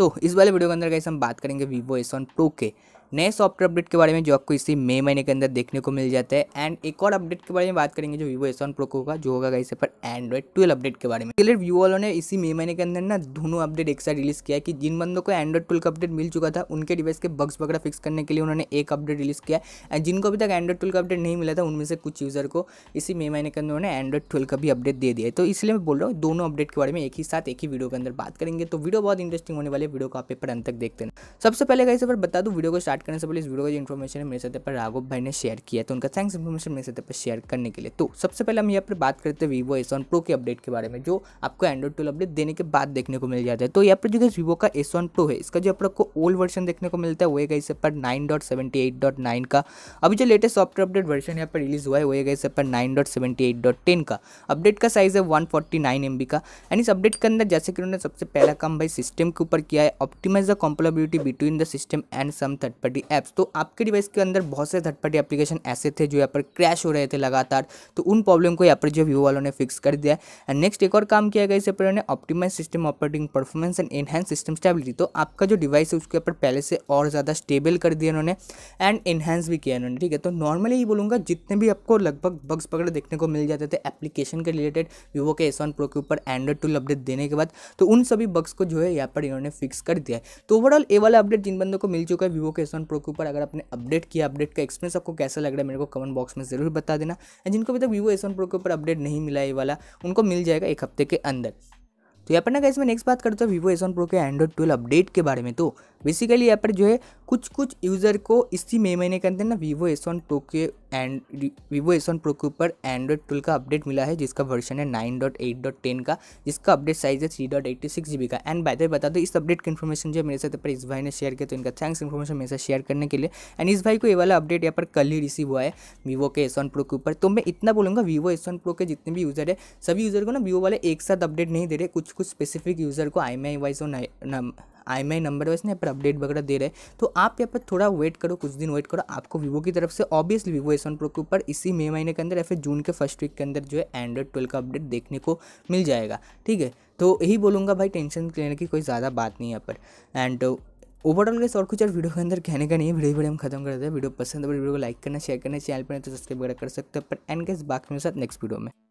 तो इस वाले वीडियो के अंदर कैसे हम बात करेंगे वीवो एस वन प्रो के नए सॉफ्टवेयर अपडेट के बारे में जो आपको इसी मई महीने के अंदर देखने को मिल जाता है एंड एक और अपडेट के बारे में बात करेंगे जो वीवो एस वन प्रो का जो होगा इसे पर एंड्रॉइड ट्वेल्व अपडेट के बारे में क्लियर वीवो वालों ने इसी मई महीने के अंदर ना दोनों अपडेट एक साथ रिलीज़ किया कि जिन बंदों को एंड्रॉइड ट्वेल्व का अपडेट मिल चुका था उनके डिवाइस के बग्स वगैरह फिक्स करने के लिए उन्होंने एक अपडेट रिलीज़ किया एंड जिनको अभी तक एंड्रॉइड ट्वेल्व का अपडेट नहीं मिला था उनमें से कुछ यूज़र को इसी मई महीने के अंदर उन्होंने एंड्रॉइड ट्वेल्व का भी अपडेट दे दिया तो इसलिए मैं बोल रहा हूँ दोनों अपडेट के बारे में एक ही साथ एक ही वीडियो के अंदर बात करेंगे तो वीडियो बहुत इंटरेस्टिंग होने वाले वीडियो को आप पेपर अंत तक देखते हैं सबसे पहले कहीं पर बता दूँ वीडियो को स्टार्ट स्टार्ट करने से पहले इस वीडियो का जो इन्फॉर्मेशन है मेरे साथ पर राघव भाई ने शेयर किया तो उनका थैंक्स इन्फॉर्मेशन मेरे साथ पर शेयर करने के लिए तो सबसे पहले हम यहाँ पर बात करते हैं वीवो एस वन प्रो के अपडेट के बारे में जो आपको एंड्रॉइड ट्वेल्व अपडेट देने के बाद देखने को मिल जाता है तो यहाँ पर जो है वीवो का एस वन प्रो है इसका जो आपको ओल्ड वर्जन देखने को मिलता है वो है इसे पर nine dot seventy eight dot nine का अभी जो लेटेस्ट सॉफ्टवेयर अपडेट वर्जन यहाँ पर रिलीज हुआ है वो है इसे पर nine dot seventy eight dot ten का अपडेट का साइज है one forty nine M B का एंड इस अपडेट के अंदर जैसे कि उन्होंने सबसे पहला काम भाई सिस्टम के ऊपर किया है optimise the compatibility between the system and some third पर पार्टी ऐप्स तो आपके डिवाइस के अंदर बहुत से थर्ड पार्टी एप्लीकेशन ऐसे थे जो यहाँ पर क्रैश हो रहे थे लगातार तो उन प्रॉब्लम को यहाँ पर जो व्यू वालों ने फिक्स कर दिया एंड नेक्स्ट एक और काम किया गया इसे पर उन्होंने optimize system operating performance and enhance system stability तो आपका जो डिवाइस है उसके ऊपर पहले से और ज़्यादा स्टेबल कर दिया उन्होंने एंड एनहेंस भी किया उन्होंने ठीक है तो नॉर्मली ही बोलूँगा जितने भी आपको लगभग बग्स वगैरह देखने को मिल जाते थे एप्लीकेशन के रिलेटेड वीवो के एस वन प्रो के ऊपर एंड्रॉइड टूल अपडेट देने के बाद तो उन सभी बग्स को जो है यहाँ पर इन्होंने फिक्स कर दिया है तो ओवरऑल ए वाला अपडेट जिन बंदों को मिल चुका है वीवो के एस सेवन प्रो के ऊपर अगर आपने अपडेट किया अपडेट का एक्सपीरियंस आपको कैसा लग रहा है मेरे को कमेंट बॉक्स में ज़रूर बता देना एंड जिनको अभी तक वीवो एस प्रो के ऊपर अपडेट नहीं मिला ये वाला उनको मिल जाएगा एक हफ्ते के अंदर तो यहाँ पर ना गाइस मैं नेक्स्ट बात करता हूँ वीवो एस प्रो के एंड्रॉइड ट्वेल्व अपडेट के बारे में तो बेसिकली यहाँ पर जो है कुछ कुछ यूज़र को इसी मई महीने के अंदर ना वीवो एस वन प्रो के and Vivo S one pro के ऊपर एंड्रॉयड टूल का अपडेट मिला है जिसका वर्जन है nine dot eight dot ten का जिसका अपडेट साइज है three dot eighty six G B का एंड बाय बता दो इस अपडेट की इन्फॉर्मेशन जो मेरे साथ पर इस भाई ने शेयर किया तो इनका थैंक्स इन्फॉर्मेशन मेरे साथ शेयर करने के लिए एंड इस भाई को ये वाला अपडेट यहाँ पर कल ही रिसीव हुआ है वीवो के एस वन प्रो के ऊपर तो मैं इतना बोलूँगा वीवो एस वन प्रो के जितने भी यूज़र है सभी यूज़र को ना वीवो वाले एक साथ अपडेट नहीं दे रहे कुछ कुछ स्पेसिफिक यूज़र को आई एम आई वाइज और आई एम आई नंबर वैसे यहाँ पर अपडेट वगैरह दे रहे हैं तो आप यहाँ पर थोड़ा वेट करो कुछ दिन वेट करो आपको वीवो की तरफ से obviously Vivo S one pro के ऊपर इसी मे महीने के अंदर या फिर जून के फर्स्ट वीक के अंदर जो है एंड्रॉइड ट्वेल्व का अपडेट देखने को मिल जाएगा ठीक है तो यही बोलूँगा भाई टेंशन लेने की कोई ज़्यादा बात नहीं है यहाँ पर एंड ओवरऑल गैस और कुछ और वीडियो के अंदर कहने का नहीं है वीडियो वीडियो हम खत्म कर देते हैं वीडियो पसंद है वीडियो तो को लाइक करना शेयर करना चैनल पर तो सब्सक्राइब वगैरह कर सकते हैं पर एंड गैस बाकी मेरे साथ नेक्स्ट वीडियो में